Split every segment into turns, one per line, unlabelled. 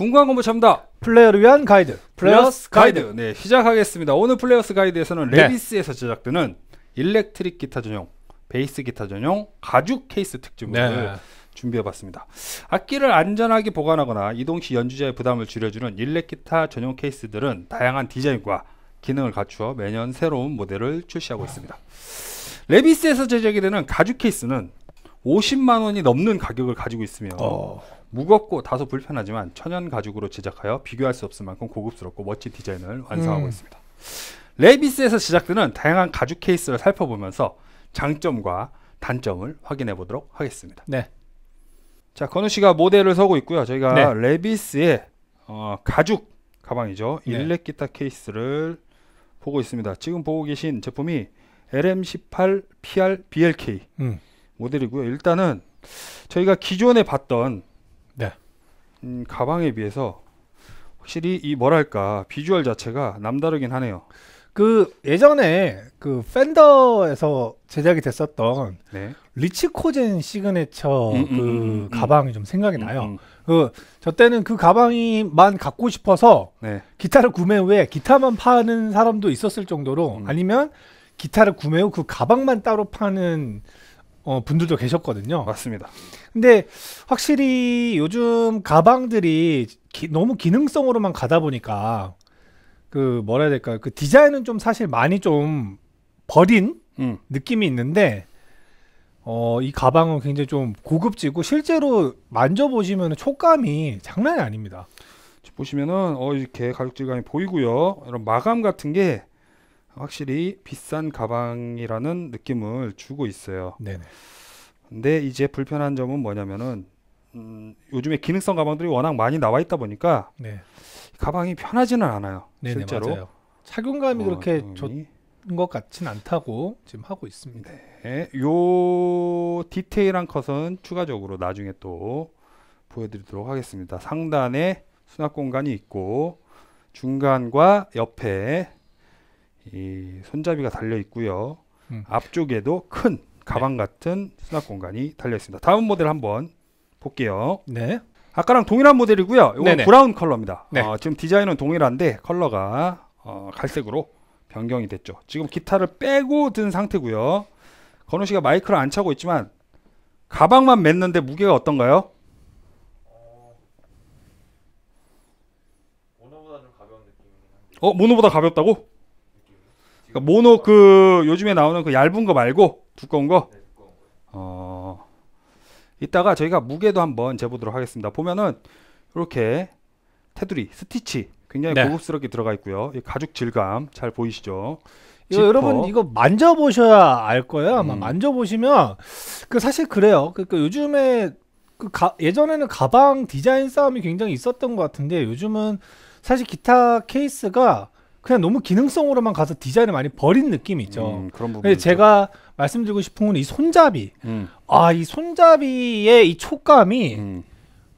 궁금한 공부 참다. 플레이어를 위한 가이드. 플레이어스 가이드. 가이드. 네, 시작하겠습니다. 오늘 플레이어스 가이드에서는 네. 레비스에서 제작되는 일렉트릭 기타 전용, 베이스 기타 전용 가죽 케이스 특집을 네. 준비해봤습니다. 악기를 안전하게 보관하거나 이동 시 연주자의 부담을 줄여주는 일렉 기타 전용 케이스들은 다양한 디자인과 기능을 갖추어 매년 새로운 모델을 출시하고 있습니다. 레비스에서 제작이 되는 가죽 케이스는 50만 원이 넘는 가격을 가지고 있으며 어. 무겁고 다소 불편하지만 천연 가죽으로 제작하여 비교할 수 없을 만큼 고급스럽고 멋진 디자인을 완성하고 음. 있습니다. 레비스에서 제작되는 다양한 가죽 케이스를 살펴보면서 장점과 단점을 확인해 보도록 하겠습니다. 네. 자, 건우 씨가 모델을 서고 있고요. 저희가 네. 레비스의 어, 가죽 가방이죠. 네. 일렉 기타 케이스를 보고 있습니다. 지금 보고 계신 제품이 LM18 PR BLK 음. 모델이고요. 일단은 저희가 기존에 봤던 음, 가방에 비해서 확실히 이 뭐랄까 비주얼 자체가 남다르긴 하네요. 그 예전에 그
팬더에서 제작이 됐었던 네. 리치 코젠 시그네처 음, 음 그 음, 음, 음, 가방이 좀 생각이 나요. 그 저 때는 그 가방이만 갖고 싶어서 네. 기타를 구매 후에 기타만 파는 사람도 있었을 정도로 아니면 기타를 구매 후 그 가방만 따로 파는 어, 분들도 계셨거든요. 맞습니다. 근데 확실히 요즘 가방들이 기, 너무 기능성으로만 가다 보니까 그 뭐라 해야 될까요? 그 디자인은 좀 사실 많이 좀 버린 음. 느낌이 있는데 어, 이 가방은 굉장히 좀 고급지고 실제로 만져보시면 촉감이 장난이
아닙니다. 보시면은 어 이렇게 가죽 질감이 보이고요. 이런 마감 같은 게 확실히 비싼 가방이라는 느낌을 주고 있어요. 네네. 근데 이제 불편한 점은 뭐냐면은 음, 요즘에 기능성 가방들이 워낙 많이 나와 있다 보니까 네. 가방이 편하지는 않아요. 네네, 실제로 맞아요. 착용감이 어, 그렇게 좋은 것 같진 않다고
지금 하고 있습니다.
네. 요 디테일한 컷은 추가적으로 나중에 또 보여드리도록 하겠습니다. 상단에 수납 공간이 있고 중간과 옆에 이 손잡이가 달려 있고요. 음. 앞쪽에도 큰 가방 네. 같은 수납 공간이 달려 있습니다. 다음 모델 한번 볼게요. 네. 아까랑 동일한 모델이고요. 이건 브라운 컬러입니다. 네. 어, 지금 디자인은 동일한데 컬러가 어, 갈색으로 변경이 됐죠. 지금 기타를 빼고 든 상태고요. 건우 씨가 마이크를 안 차고 있지만 가방만 맸는데 무게가 어떤가요? 어, 모노보다 어, 가볍다고 그러니까 모노 그 요즘에 나오는 그 얇은 거 말고 네, 두꺼운 거. 어. 이따가 저희가 무게도 한번 재보도록 하겠습니다. 보면은 이렇게 테두리 스티치 굉장히 네. 고급스럽게 들어가 있고요. 가죽 질감 잘 보이시죠? 이거 여러분 이거 만져보셔야 알 거예요. 아마 음. 만져보시면 그 사실 그래요. 그러니까 요즘에
그 가, 예전에는 가방 디자인 싸움이 굉장히 있었던 것 같은데 요즘은 사실 기타 케이스가 그냥 너무 기능성으로만 가서 디자인을 많이 버린 느낌이 있죠. 음, 그런 부분. 제가 말씀드리고 싶은 건 이 손잡이. 음. 아, 이 손잡이의 이 촉감이 음.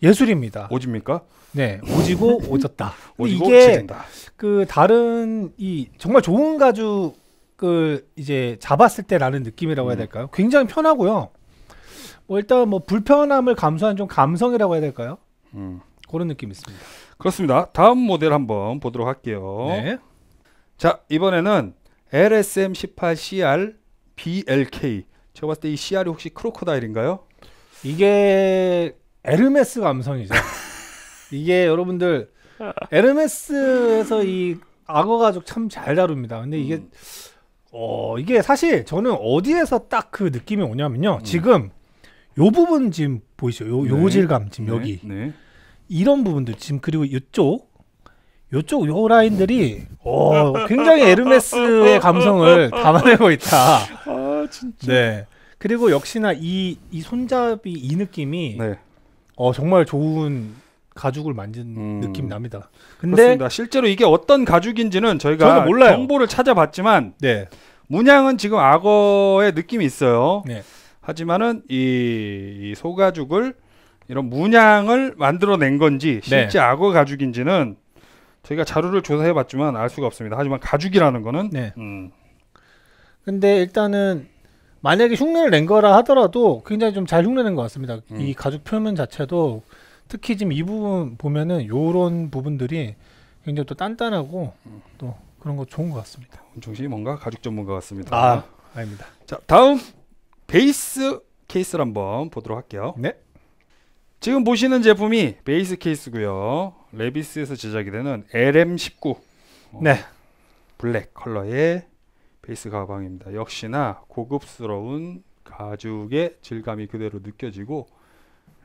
예술입니다. 오집니까? 네, 오지고 오졌다. 오지고 이게 지른다. 그 다른 이 정말 좋은 가죽을 이제 잡았을 때라는 느낌이라고 해야 음. 될까요? 굉장히 편하고요. 뭐 일단 뭐 불편함을
감수한 좀 감성이라고 해야 될까요? 음. 그런 느낌 있습니다. 그렇습니다. 다음 모델 한번 보도록 할게요. 네. 자, 이번에는 LSM18CR BLK. 제가 봤을 때 이 CR이 혹시 크로커다일인가요? 이게 에르메스 감성이죠. 이게 여러분들 에르메스에서
이 악어 가죽 참잘 다룹니다. 근데 이게 음. 어 이게 사실 저는 어디에서 딱 그 느낌이 오냐면요. 음. 지금 요 부분 지금 보이시죠? 요, 네. 질감 지금 네. 여기 네. 이런 부분들 지금 그리고 이쪽 요쪽 요 라인들이 오, 어, 굉장히 에르메스의 감성을 담아내고 있다.
아 진짜. 네.
그리고 역시나 이 이 손잡이 이 느낌이 네.
어 정말 좋은 가죽을 만진 음. 느낌 납니다. 근데 그렇습니다. 실제로 이게 어떤 가죽인지는 저희가 몰라요. 정보를 찾아봤지만 네. 문양은 지금 악어의 느낌이 있어요. 네. 하지만은 이, 이, 소가죽을 이런 문양을 만들어낸 건지 네. 실제 네. 악어 가죽인지는 저희가 자료를 조사해 봤지만 알 수가 없습니다. 하지만 가죽이라는 거는 네. 음. 근데
일단은 만약에 흉내를 낸 거라 하더라도 굉장히 좀 잘 흉내낸 것 같습니다. 음. 이 가죽 표면 자체도 특히 지금 이 부분 보면은 요런 부분들이 굉장히 또 단단하고 음. 또 그런 거 좋은 것 같습니다.
정신이 뭔가 가죽 전문가 같습니다. 아, 아닙니다. 자, 다음 베이스 케이스를 한번 보도록 할게요. 네. 지금 보시는 제품이 베이스 케이스고요. 레비스에서 제작이 되는 LM19 어, 네. 블랙 컬러의 베이스 가방입니다. 역시나 고급스러운 가죽의 질감이 그대로 느껴지고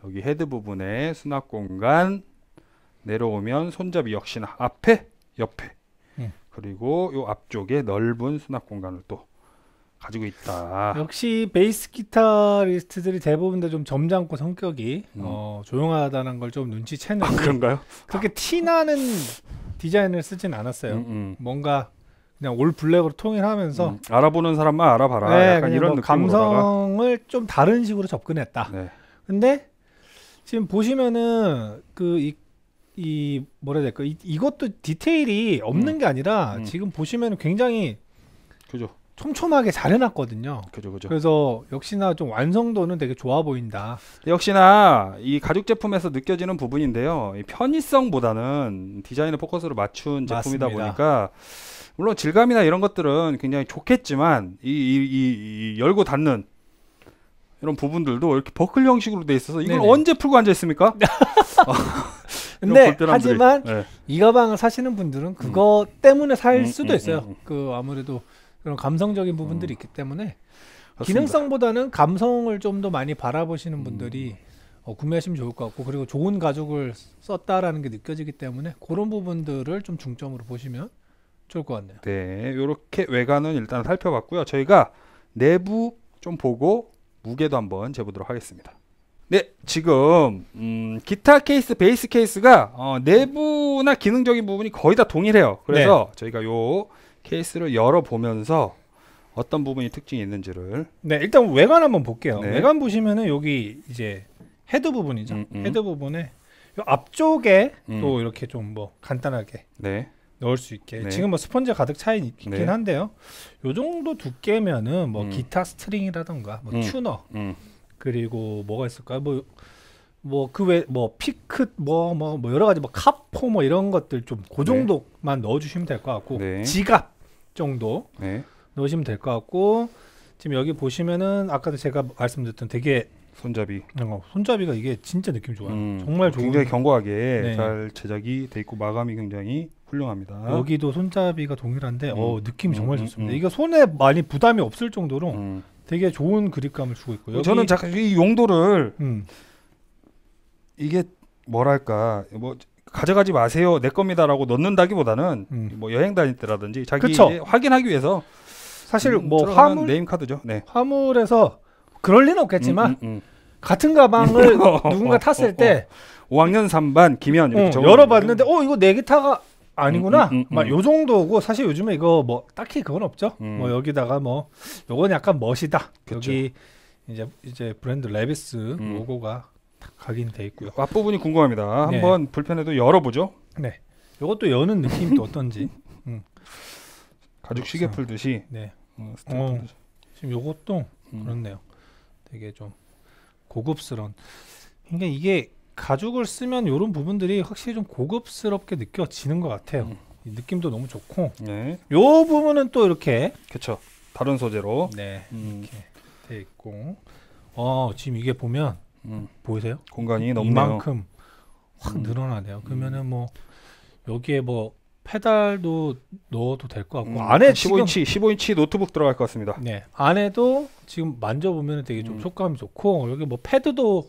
여기 헤드 부분에 수납 공간 내려오면 손잡이 역시나 앞에 옆에 음. 그리고 요 앞쪽에 넓은 수납 공간을 또 가지고 있다. 역시 베이스 기타리스트들이
대부분 다좀 점잖고 성격이 음. 어, 조용하다는 걸 좀 눈치채는 아, 그런가요? 그렇게 티나는 디자인을 쓰진 않았어요. 음, 음. 뭔가 그냥 올 블랙으로 통일하면서 음,
알아보는 사람만
알아봐라. 네, 약간 이런 뭐 감성을
좀 다른 식으로 접근했다. 네. 근데
지금 보시면은 그이 이 뭐라 해야 될까 이, 이것도 디테일이 없는 음. 게 아니라 음. 지금 보시면 굉장히 그죠 촘촘하게 잘 해놨거든요. 그죠, 그죠. 그래서 역시나 좀 완성도는 되게 좋아 보인다.
역시나 이 가죽 제품에서 느껴지는 부분인데요. 편의성보다는 디자인을포커스로 맞춘 제품이다 맞습니다. 보니까 물론 질감이나 이런 것들은 굉장히 좋겠지만 이, 이, 이, 이이 열고 닫는 이런 부분들도 이렇게 버클 형식으로 돼 있어서 이걸 네네. 언제 풀고 앉아 있습니까? 어,
근데 하지만 네. 이 가방을 사시는 분들은 그거 음. 때문에 살 음, 수도 음, 있어요. 음, 음. 그 아무래도 그런 감성적인 음. 부분들이 음. 있기 때문에 그습니다 기능성보다는 감성을 좀 더 많이 바라보시는 음. 분들이 음. 어, 구매하시면 좋을 것 같고 그리고 좋은 가죽을 썼다라는 게 느껴지기 때문에 그런 부분들을 좀 중점으로 보시면 좋을 것 같네요.
네, 이렇게 외관은 일단 살펴봤고요. 저희가 내부 좀 보고 무게도 한번 재보도록 하겠습니다. 네, 지금 음, 기타 케이스, 베이스 케이스가 어, 내부나 기능적인 부분이 거의 다 동일해요. 그래서 네. 저희가 요 케이스를 열어보면서 어떤 부분이 특징이 있는지를
네 일단 외관 한번 볼게요 네. 외관 보시면은 여기 이제 헤드 부분이죠 음, 음. 헤드 부분에 앞쪽에 음. 또 이렇게 좀 뭐 간단하게 네. 넣을 수 있게 네. 지금 뭐 스펀지 가득 차 있긴 네. 한데요 요 정도 두께면은 뭐 음. 기타 스트링이라던가 뭐 음. 튜너 음. 그리고 뭐가 있을까요 뭐 뭐 그 외뭐 뭐 그 뭐 피크 뭐뭐뭐 뭐, 여러 가지 뭐 카포 뭐 이런 것들 좀그 네. 정도만 넣어주시면 될 것 같고 네. 지갑 정도 네. 넣으시면 될 것 같고 지금 여기 보시면은 아까도 제가 말씀드렸던 되게 손잡이 어, 손잡이가 이게 진짜 느낌 좋아요. 음, 정말 좋은 굉장히 견고하게 네.
잘 제작이 돼 있고 마감이 굉장히 훌륭합니다. 여기도
손잡이가 동일한데 어, 음. 어, 느낌이 음, 정말 음, 좋습니다. 음. 이거
손에 많이 부담이 없을
정도로 음. 되게 좋은 그립감을 주고 있고요. 저는 잠깐
이 용도를 이게 뭐랄까 뭐 가져가지 마세요 내 겁니다라고 넣는다기보다는 음. 뭐 여행 다닐 때라든지 자기 확인하기 위해서 사실 음, 뭐 화물 네임 카드죠. 네.
화물에서 그럴 리는 없겠지만 음, 음, 음. 같은 가방을 어, 어, 누군가 어, 탔을 어, 어, 때
5학년 3반 김현
이 어, 열어봤는데 어 이거 내 네 기타가 아니구나. 음, 막요 정도고 사실 요즘에 이거 뭐 딱히 그건 없죠. 뭐 여기다가 뭐 요건 약간 멋이다. 그쵸. 여기 이제 이제 브랜드 레비스 로고가
각인돼 있고요. 그 앞부분이 궁금합니다. 한번 네. 불편해도 열어보죠. 네.
이것도 여는 느낌이 또 어떤지.
음. 가죽 그렇죠. 시계 풀듯이. 네.
음, 어, 지금 이것도 음. 그렇네요. 되게 좀 고급스러운. 그러니까 이게 가죽을 쓰면 이런 부분들이 확실히 좀 고급스럽게 느껴지는 것 같아요. 음. 느낌도 너무 좋고.
네. 요 부분은 또 이렇게. 그렇죠. 다른 소재로.
네. 음. 이렇게 돼 있고. 어 지금 이게 보면 음. 보이세요? 공간이 너무 이만큼 확 음. 늘어나네요. 그러면은 뭐 여기에 뭐 페달도 넣어도 될 것 같고 음, 안에 15인치
15인치 노트북 들어갈 것 같습니다. 네
안에도 지금 만져보면 되게 좀 음. 속감이 좋고 여기 뭐 패드도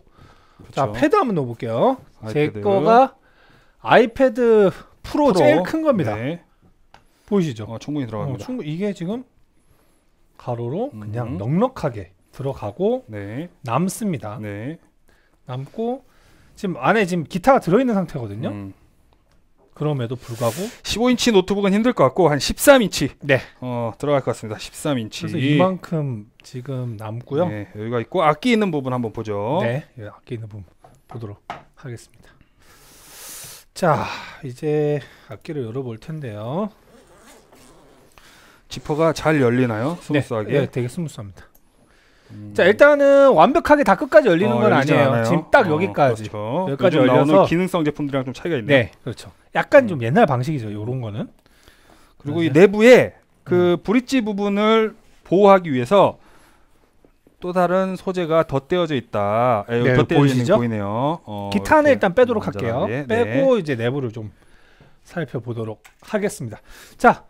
그쵸. 자 패드 한번 넣어볼게요. 아이패드. 제 거가 아이패드 프로, 프로. 제일 큰 겁니다. 네. 보이시죠? 어, 충분히 들어갑니다. 어, 충분 이게 지금 가로로 그냥 음. 넉넉하게 들어가고 네. 남습니다. 네. 남고 지금 안에 지금 기타가 들어있는 상태거든요. 음. 그럼에도 불구하고
15인치 노트북은 힘들 것 같고 한 13인치 네. 어, 들어갈 것 같습니다. 13인치. 그래서 이만큼
지금 남고요. 네,
여기가 있고 악기 있는 부분 한번 보죠. 네, 예, 악기 있는 부분 보도록
하겠습니다. 자, 이제 악기를 열어볼 텐데요.
지퍼가 잘 열리나요? 네. 스무스하게? 네, 네 되게 스무스합니다.
음. 자 일단은 완벽하게 다 끝까지 열리는 어, 건 아니에요. 않아요. 지금 딱 어, 여기까지 그렇죠. 여기까지 열려서 기능성
제품들이랑 좀 차이가 있네요. 네, 그렇죠.
약간 음. 좀 옛날 방식이죠. 요런
거는 그리고 네. 이 내부에 그 음. 브릿지 부분을 보호하기 위해서 또 다른 소재가 덧대어져 있다. 에, 예, 네, 덧대어지죠 보이네요. 어, 기타는 일단 빼도록 음, 할게요. 빼고 네. 이제
내부를 좀 살펴보도록 하겠습니다. 자,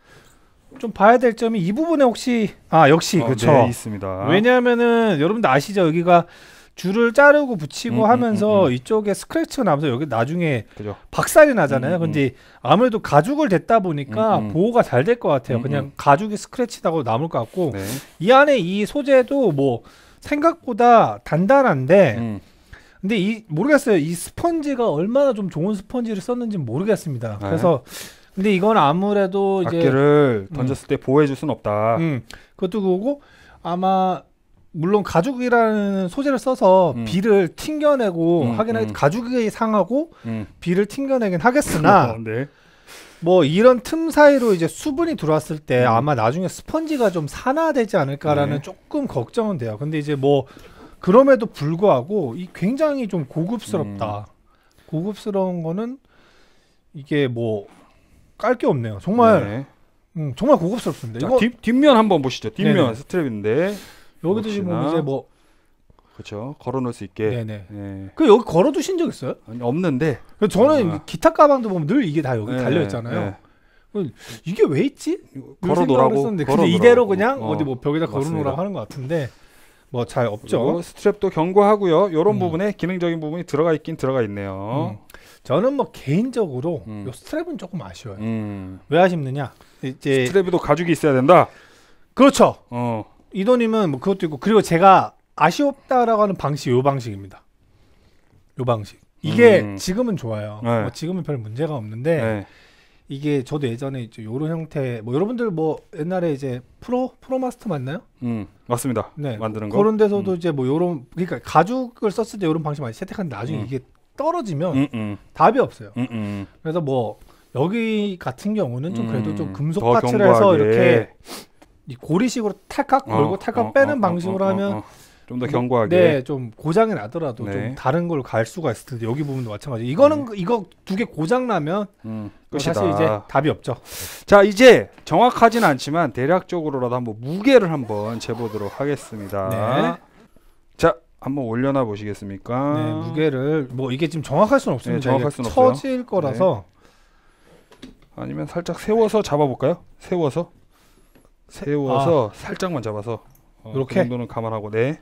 좀 봐야 될 점이 이 부분에 혹시 아 역시 어, 그렇죠 네, 있습니다. 왜냐하면은 여러분들 아시죠 여기가 줄을 자르고 붙이고 음, 음, 하면서 음, 음, 이쪽에 스크래치가 나면서 여기 나중에 그죠. 박살이 나잖아요. 음, 음. 근데 아무래도 가죽을 댔다 보니까 보호가 잘 될 것 같아요. 그냥 가죽이 스크래치다고 남을 것 같고 네. 이 안에 이 소재도 뭐 생각보다 단단한데 근데 이 모르겠어요. 이 스펀지가 얼마나 좀 좋은 스펀지를 썼는지 모르겠습니다. 네. 그래서 네. 근데 이건 아무래도 이제 악기를 음. 던졌을 음.
때 보호해줄 수는 없다. 음.
그것도 그거고 아마 물론 가죽이라는 소재를 써서 음. 비를 튕겨내고 음, 음. 하긴 음. 가죽이 상하고 비를 튕겨내긴 하겠으나 네. 뭐 이런 틈 사이로 이제 수분이 들어왔을 때 아마 나중에 스펀지가 좀 산화되지 않을까라는 네. 조금 걱정은 돼요. 근데 이제 뭐 그럼에도 불구하고 이 굉장히 좀 고급스럽다. 고급스러운 거는 이게 뭐 깔게 없네요. 정말 네. 음, 정말 고급스럽습니다. 자, 이거 뒷,
뒷면 한번 보시죠. 뒷면 네네. 스트랩인데 여기도 지금 이제 뭐 그렇죠. 걸어놓을 수 있게. 네네. 네. 그 여기
걸어두신 적 있어요? 아니, 없는데. 그 저는 아. 그 기타 가방도 보면 늘 이게 다 여기 네. 달려 있잖아요. 네.
그 이게 왜 있지? 걸어놓으라고. 근데 걸어놓으라고. 이대로 그냥 어. 디뭐 벽에다 걸어놓으라고 하는 것 같은데
뭐 잘 없죠.
스트랩도 견고하고요. 이런 음. 부분에 기능적인 부분이 들어가 있긴 들어가 있네요. 음. 저는 뭐 개인적으로 음. 요 스트랩은 조금 아쉬워요. 음.
왜 아쉽느냐? 이제 스트랩에도 가죽이 있어야 된다. 그렇죠. 어. 이 돈이면 뭐 그것도 있고 그리고 제가 아쉬웠다라고 하는 방식 요 방식입니다. 요 방식. 이게 음. 지금은 좋아요. 네. 뭐 지금은 별 문제가 없는데 네. 이게 저도 예전에 이제 요런 형태 뭐 여러분들 뭐 옛날에 이제 프로 프로 마스터 맞나요?
음 맞습니다. 네 만드는 거 그런
데서도 음. 이제 뭐 요런 그러니까 가죽을 썼을 때 요런 방식 많이 채택한데 나중에 음. 이게 떨어지면 음, 음. 답이 없어요. 음, 음, 그래서 뭐 여기 같은 경우는 좀 그래도 좀 음, 금속 파츠를 해서 이렇게 이 고리식으로 탈칵 걸고 어, 탈칵 어, 빼는 어, 어 방식으로 어, 어, 하면 좀 더 경과하게 네, 좀 고장이 나더라도 네. 좀 다른 걸로 갈 수가
있을 텐데 여기 부분도 마찬가지. 이거는 음. 그 이거 두 개 고장 나면 끝 사실 이제 답이 없죠. 자 이제 정확하진 않지만 대략적으로라도 한번 무게를 한번 재보도록 하겠습니다. 네. 한번 올려놔 보시겠습니까? 네, 무게를 뭐 이게 지금 정확할 수는 없습니다. 네, 정확할 수는 없어요. 처질 거라서 네. 아니면 살짝 세워서 잡아볼까요? 세워서 세워서 아. 살짝만 잡아서 어, 그 이렇게 그 정도는 감안하고 네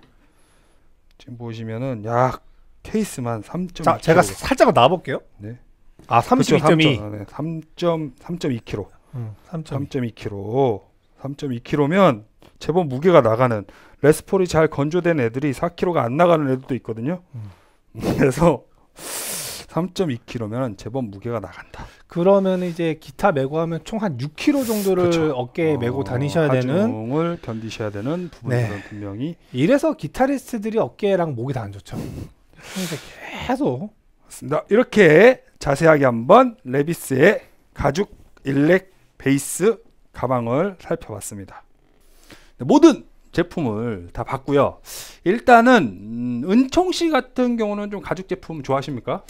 지금 보시면은 약 케이스만 3 자, 제가 살짝만 놔볼게요. 네. 아 32.2. 그렇 3.2kg. 음, 3.2kg. 3.2kg. 3.2kg면 제법 무게가 나가는 레스폴이 잘 건조된 애들이 4kg가 안 나가는 애들도 있거든요. 음. 그래서 3.2kg면 제법 무게가 나간다. 그러면 이제 기타 메고
하면 총 한 6kg 정도를 그쵸. 그렇죠. 어깨에 어, 메고 다니셔야 되는
중을 견디셔야 되는 부분이 네. 분명히 이래서 기타리스트들이 어깨랑 목이 다 안 좋죠. 그러니까 계속 맞습니다. 이렇게 자세하게 한번 레비스의 가죽 일렉 베이스 가방을 살펴봤습니다. 모든 제품을 다 봤고요. 일단은 음, 은총 씨 같은 경우는 좀 가죽 제품 좋아하십니까?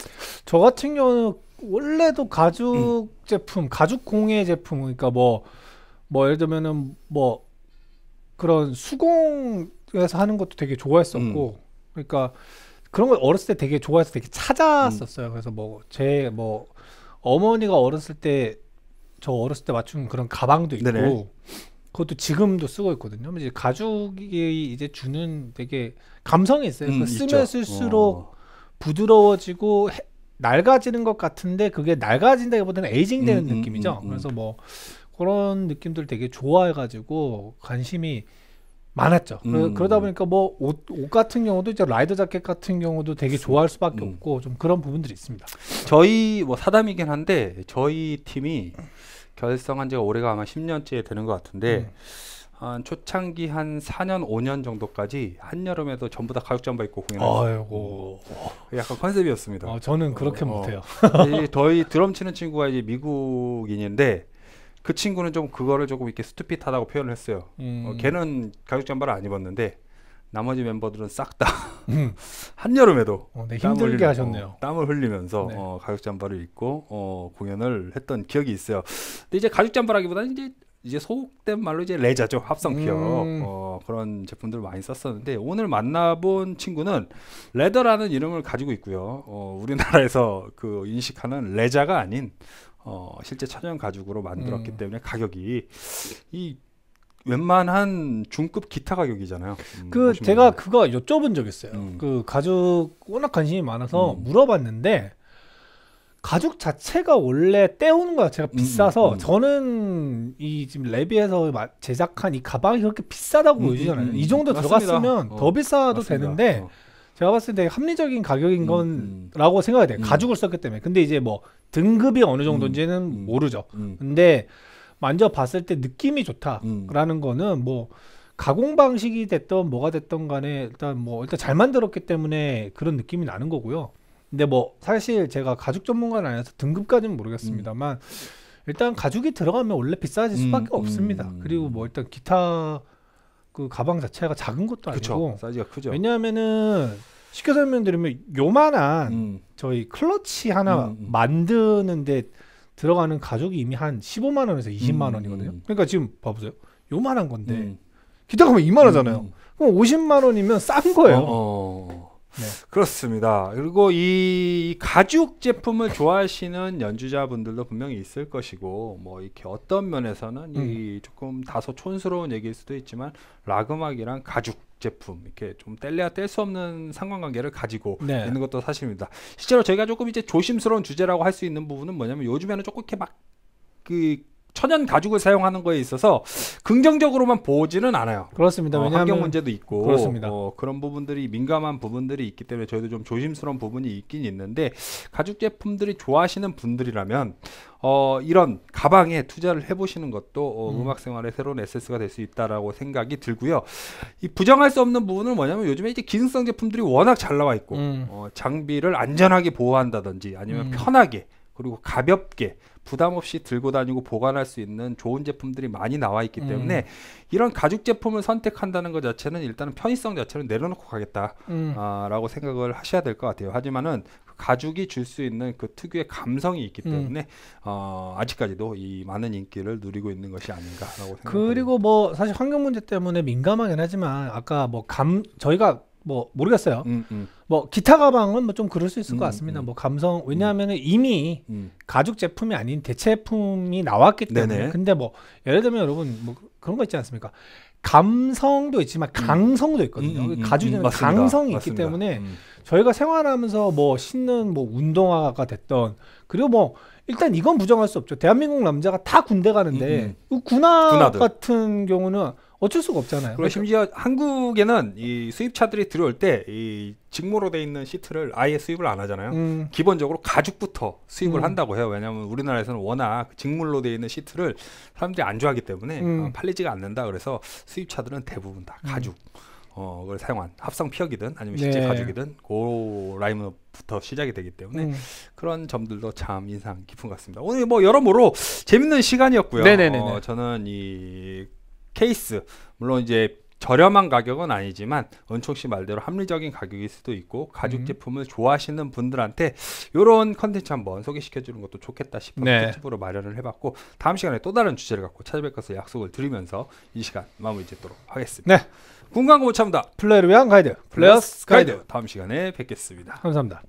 저 같은 경우는 원래도 가죽 음. 제품, 가죽 공예
제품 그러니까 뭐뭐 뭐 예를 들면은 뭐 그런 수공에서 하는 것도 되게 좋아했었고 음. 그러니까 그런 걸 어렸을 때 되게 좋아해서 되게 찾았었어요. 음. 그래서 뭐 제뭐 뭐 어머니가 어렸을 때 저 어렸을 때 맞춘 그런 가방도 있고 네네. 그것도 지금도 쓰고 있거든요. 이제 가죽이 이제 주는 되게 감성이 있어요. 음, 쓰면 쓸수록 어. 부드러워지고 해, 낡아지는 것 같은데 그게 낡아진다기보다는 에이징되는 음, 음, 느낌이죠. 음, 음, 그래서 뭐 그런 느낌들 되게 좋아해가지고 관심이 많았죠. 그러, 음. 다 보니까 뭐옷옷 같은 경우도 이제 라이더 자켓 같은 경우도 되게 좋아할 수밖에 없고
좀 그런 부분들이 있습니다. 저희 뭐 사담이긴 한데 저희 팀이 결성한 지가 올해가 아마 10년째 되는 것 같은데 음. 한 초창기 한 4년 5년 정도까지 한 여름에도 전부 다 가죽 잠바 입고 공연했어요. 아이고 약간 컨셉이었습니다. 아, 저는 그렇게 어, 못해요. 더이 드럼 치는 친구가 이제 미국인인데 그 친구는 좀 그거를 조금 이렇게 스투핏하다고 표현을 했어요. 어, 음. 어, 걔는 가죽 잠바를 안 입었는데 나머지 멤버들은 싹다 음. 한여름에도 어, 네, 힘들게 흘리 하셨네요. 어, 땀을 흘리면서 네. 어, 가죽 잠바를 입고 어, 공연을 했던 기억이 있어요. 근데 이제 가죽 잠바라기보다는 이제 이제 소속된 말로 이제 레자죠 합성 기어 음. 어, 그런 제품들을 많이 썼었는데 오늘 만나본 친구는 레더라는 이름을 가지고 있고요. 어, 우리나라에서 그 인식하는 레자가 아닌 어, 실제 천연 가죽으로 만들었기 음. 때문에 가격이 이 웬만한 중급 기타 가격이잖아요. 음, 그 제가 그거 여쭤본 적 있어요. 음. 그 가죽 워낙 관심이 많아서 음.
물어봤는데 가죽 자체가 원래 떼오는 거 자체가 음, 음, 비싸서 음. 저는 이 지금 레 랩에서 제작한 이 가방이 그렇게 비싸다고 보이잖아요. 이 정도 맞습니다. 들어갔으면 어. 더 비싸도 맞습니다. 되는데 어. 제가 봤을 때 합리적인 가격인 건라고 생각이 돼요. 가죽을 썼기 때문에. 근데 이제 뭐 등급이 어느 정도인지는 모르죠. 근데 만져봤을 때 느낌이 좋다라는 음. 거는 뭐 가공 방식이 됐던 뭐가 됐던 간에 일단 뭐 일단 잘 만들었기 때문에 그런 느낌이 나는 거고요. 근데 뭐 사실 제가 가죽 전문가는 아니어서 등급까지는 모르겠습니다만 음. 일단 가죽이 들어가면 원래 비싸질 음, 수밖에 음, 없습니다. 그리고 뭐 일단 기타 그 가방 자체가 작은 것도 아니고 그쵸, 사이즈가 크죠. 왜냐하면은 쉽게 설명드리면 요만한 음. 저희 클러치 하나 음, 만드는데 들어가는 가족이 이미 한 15만 원에서 20만 음, 원이거든요. 음. 그러니까 지금 봐보세요. 요만한 건데 음. 기타 가면 2만 원잖아요. 음, 그럼 50만 원이면 싼 거예요. 어,
어. 네. 그렇습니다. 그리고 이 가죽 제품을 좋아하시는 연주자분들도 분명히 있을 것이고 뭐 이렇게 어떤 면에서는 음. 이 조금 다소 촌스러운 얘기일 수도 있지만 락음악이랑 가죽 제품 이렇게 좀 뗄래야 뗄 수 없는 상관관계를 가지고 네. 있는 것도 사실입니다. 실제로 저희가 조금 이제 조심스러운 주제라고 할 수 있는 부분은 뭐냐면 요즘에는 조금 이렇게 막그 천연 가죽을 사용하는 거에 있어서 긍정적으로만 보지는 않아요. 그렇습니다. 어, 왜냐하면 환경 문제도 있고 그렇습니다. 어, 그런 부분들이 민감한 부분들이 있기 때문에 저희도 좀 조심스러운 부분이 있긴 있는데 가죽 제품들이 좋아하시는 분들이라면 어, 이런 가방에 투자를 해보시는 것도 어, 음. 음악 생활의 새로운 에세스가 될 수 있다라고 생각이 들고요. 이 부정할 수 없는 부분은 뭐냐면 요즘에 이제 기능성 제품들이 워낙 잘 나와 있고 음. 어, 장비를 안전하게 보호한다든지 아니면 음. 편하게 그리고 가볍게 부담 없이 들고 다니고 보관할 수 있는 좋은 제품들이 많이 나와 있기 음. 때문에 음. 이런 가죽 제품을 선택한다는 것 자체는 일단은 편의성 자체를 내려놓고 가겠다라고 음. 아, 생각을 하셔야 될 것 같아요. 하지만은 그 가죽이 줄 수 있는 그 특유의 감성이 있기 음. 때문에 음. 어, 아직까지도 이 많은 인기를 누리고 있는 것이 아닌가라고 생각합니다.
그리고 뭐 사실 환경 문제 때문에 민감하긴 하지만 아까 뭐 감 저희가 뭐 모르겠어요. 음, 음. 뭐 기타 가방은 뭐 좀 그럴 수 있을 음, 것 음, 같습니다. 음. 뭐 감성 음. 왜냐하면은 이미 가죽 제품이 아닌 대체품이 나왔기 때문에. 네네. 근데 뭐 예를 들면 여러분 뭐 그런 거 있지 않습니까? 감성도 있지만 강성도 있거든요. 가죽은 강성이 맞습니다. 있기 때문에 저희가 생활하면서 뭐 신는 뭐 운동화가 됐던 그리고 뭐 일단 이건 부정할 수 없죠. 대한민국 남자가 다 군대 가는데 군화 군화들. 같은 경우는 어쩔 수가 없잖아요. 그러니
심지어 한국에는 이 수입차들이 들어올 때 이 직모로 돼 있는 시트를 아예 수입을 안 하잖아요. 음. 기본적으로 가죽부터 수입을 음. 한다고 해요. 왜냐하면 우리나라에서는 워낙 직물로 돼 있는 시트를 사람들이 안 좋아하기 때문에 음. 어, 팔리지가 않는다. 그래서 수입차들은 대부분 다 음. 가죽. 어, 그 사용한 합성 피혁이든 아니면 실제 네. 가죽이든 고 라인부터 시작이 되기 때문에 음. 그런 점들도 참 인상 깊은 것 같습니다. 오늘 뭐 여러모로 재밌는 시간이었고요. 네네네. 네, 네, 어, 네. 저는 이 케이스 물론 이제 저렴한 가격은 아니지만 은총 씨 말대로 합리적인 가격일 수도 있고 가죽 음. 제품을 좋아하시는 분들한테 이런 컨텐츠 한번 소개시켜 주는 것도 좋겠다 싶은 네. 팁으로 마련을 해봤고 다음 시간에 또 다른 주제를 갖고 찾아뵐 것을 약속을 드리면서 이 시간 마무리 짓도록 하겠습니다. 네. 궁금한 거못 참다. 플레이를 위한 가이드 플러스 가이드. 가이드. 다음 시간에 뵙겠습니다. 감사합니다.